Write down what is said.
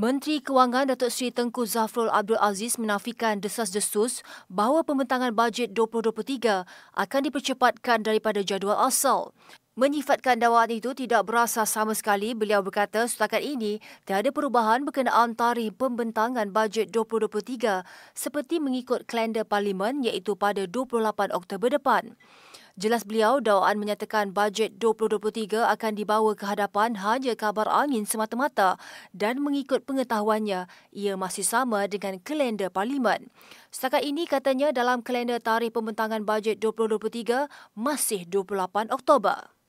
Menteri Kewangan Datuk Seri Tengku Zafrul Abdul Aziz menafikan desas-desus bahawa pembentangan bajet 2023 akan dipercepatkan daripada jadual asal. Menyifatkan dakwaan itu tidak berasa sama sekali, beliau berkata setakat ini tiada perubahan berkenaan tarikh pembentangan bajet 2023 seperti mengikut kalender Parlimen iaitu pada 28 Oktober depan. Jelas beliau, dakwaan menyatakan bajet 2023 akan dibawa ke hadapan hanya kabar angin semata-mata dan mengikut pengetahuannya, ia masih sama dengan kalender Parlimen. Setakat ini katanya dalam kalender tarikh pembentangan bajet 2023 masih 28 Oktober.